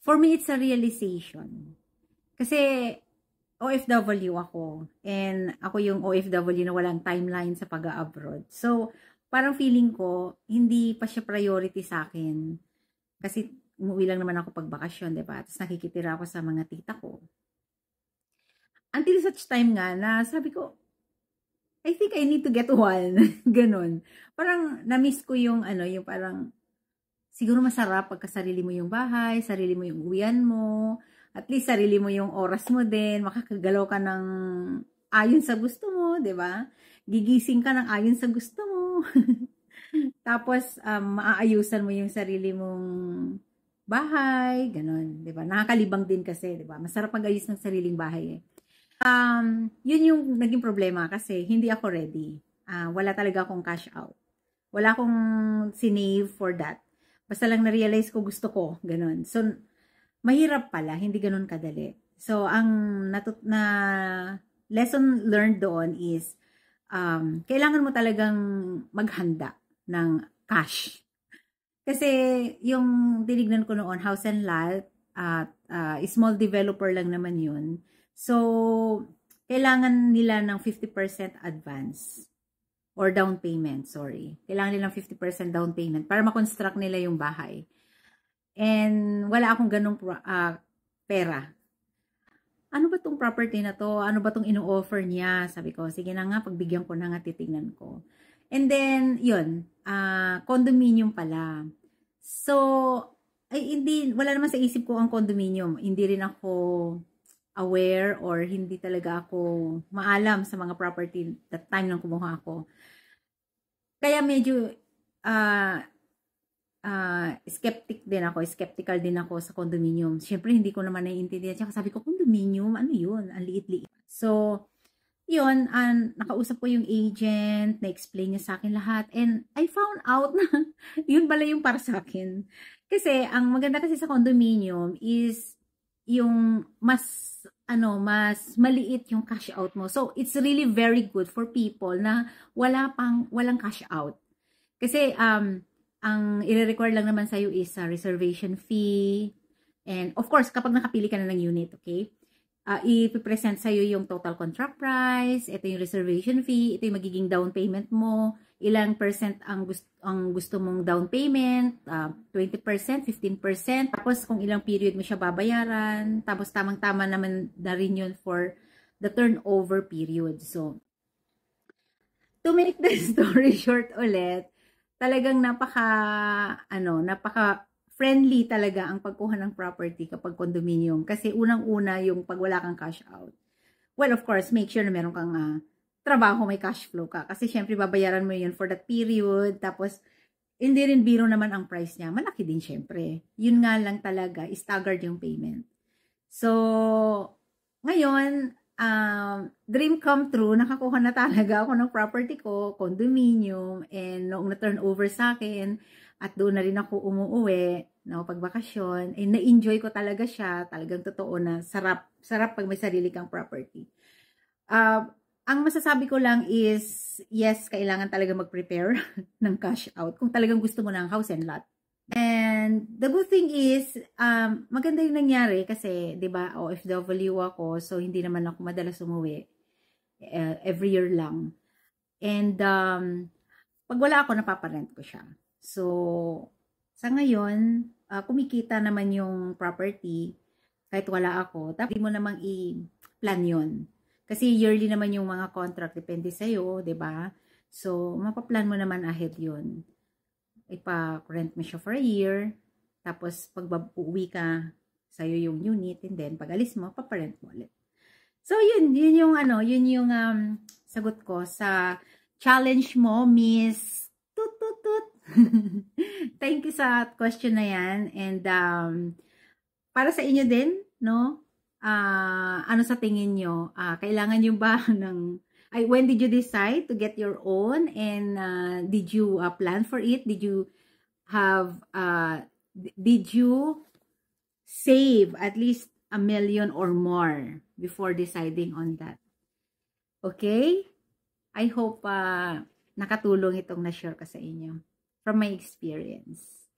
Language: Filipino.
for me, it's a realization. Kasi, OFW ako. And ako yung OFW na walang timeline sa pag-abroad. So, parang feeling ko, hindi pa siya priority sa akin. Kasi, umuwi lang naman ako pag bakasyon, diba? Tapos nakikitira ako sa mga tita ko. Until such time nga na sabi ko, I think I need to get one. Ganon. Parang na-miss ko yung ano, yung parang siguro masarap pagka sarili mo yung bahay, sarili mo yung uwian mo, at least sarili mo yung oras mo din, makakagalaw ka ng ayon sa gusto mo, 'di ba? Gigising ka ng ayon sa gusto mo. Tapos um, maaayusan mo yung sarili mong bahay, ganun, 'di ba? Nakakalibang din kasi, 'di ba? Masarap mag-ayos ng sariling bahay eh. Um, yun yung naging problema kasi hindi ako ready. Uh, wala talaga akong cash out. Wala akong sinave for that. Basta lang na-realize ko gusto ko, ganun. So, mahirap pala, hindi ganun kadali. So, ang natut na lesson learned doon is, um, kailangan mo talagang maghanda ng cash. Kasi yung tinignan ko noon, House and Lot, at uh, small developer lang naman yun. So, kailangan nila ng 50% advance or down payment, sorry. Kailangan nilang 50% down payment para makonstruct nila yung bahay. And wala akong ganong uh, pera. Ano ba tong property na to? Ano ba tong ino-offer niya? Sabi ko, sige na nga, pagbigyan ko na nga, titignan ko. And then, yun, uh, condominium pala. So, ay, hindi, wala naman sa isip ko ang condominium. Hindi rin ako aware or hindi talaga ako maalam sa mga property that time nang kumuha ako. Kaya medyo uh, uh, skeptic din ako, skeptical din ako sa condominium. Siyempre, hindi ko naman naiintindihan. Tsaka sabi ko, condominium, ano yun? Ang liit-liit. So, yun, and nakausap ko yung agent, na-explain niya sa akin lahat, and I found out na yun pala yung para sa akin. Kasi, ang maganda kasi sa condominium is yung mas ano, mas maliit yung cash out mo. So, it's really very good for people na wala pang, walang cash out. Kasi, um, ang ire require lang naman sa iyo is a reservation fee. And, of course, kapag nakapili ka na ng unit, okay? uh, ah, i-present sa'yo yung total contract price, ito yung reservation fee, ito yung magiging down payment mo, ilang percent ang gusto, ang gusto mong down payment, uh, 20%, 15%, tapos kung ilang period mo siya babayaran, tapos tamang-tama naman na rin yun for the turnover period. So, to make the story short ulit, talagang napaka, ano, napaka friendly talaga ang pagkuha ng property kapag condominium. Kasi unang-una yung pag wala kang cash out. Well, of course, make sure na meron kang uh, trabaho, may cash flow ka. Kasi syempre, babayaran mo yun for that period. Tapos, hindi rin biro naman ang price niya. Malaki din syempre. Yun nga lang talaga, staggered yung payment. So, ngayon, um, dream come true, nakakuha na talaga ako ng property ko, condominium, and noong na-turn over sa akin, at doon na rin ako umuwi no, pag bakasyon, eh, na-enjoy ko talaga siya, talagang totoo na sarap, sarap pag may sarili kang property. Uh, ang masasabi ko lang is, yes, kailangan talaga mag-prepare ng cash out kung talagang gusto mo ng house and lot. And the good thing is, um, maganda yung nangyari kasi, di ba, OFW ako, so hindi naman ako madalas umuwi. Uh, every year lang. And um, pag wala ako, napaparent ko siya. So, sa ngayon, uh, kumikita naman yung property kahit wala ako. Tapos, hindi mo namang i-plan yon Kasi yearly naman yung mga contract, depende sa'yo, ba diba? So, mapaplan mo naman ahead yon Ipa-rent mo siya for a year. Tapos, pag uuwi ka, sa'yo yung unit. And then, pag alis mo, paparent mo ulit. So, yun. Yun yung ano, yun yung um, sagot ko sa challenge mo, Miss Thank you sa question na yan. And um, para sa inyo din, no? Uh, ano sa tingin nyo? Uh, kailangan nyo ba ng... Ay, when did you decide to get your own? And uh, did you uh, plan for it? Did you have... Uh, did you save at least a million or more before deciding on that? Okay? I hope uh, nakatulong itong na-share ko sa inyo. from my experience.